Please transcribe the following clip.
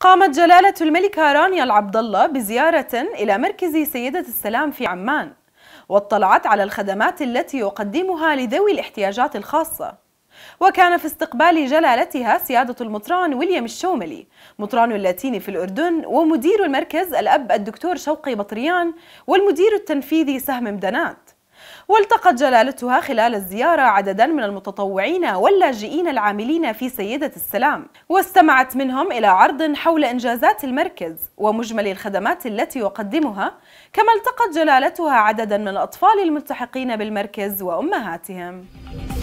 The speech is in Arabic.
قامت جلالة الملكة رانيا العبد الله بزيارة إلى مركز سيدة السلام في عمان، واطلعت على الخدمات التي يقدمها لذوي الاحتياجات الخاصة. وكان في استقبال جلالتها سيادة المطران ويليام الشوملي، مطران اللاتيني في الأردن، ومدير المركز الأب الدكتور شوقي بطريان، والمدير التنفيذي سهم مدنات. والتقت جلالتها خلال الزيارة عددا من المتطوعين واللاجئين العاملين في سيدة السلام واستمعت منهم إلى عرض حول إنجازات المركز ومجمل الخدمات التي يقدمها كما التقت جلالتها عددا من الأطفال الملتحقين بالمركز وأمهاتهم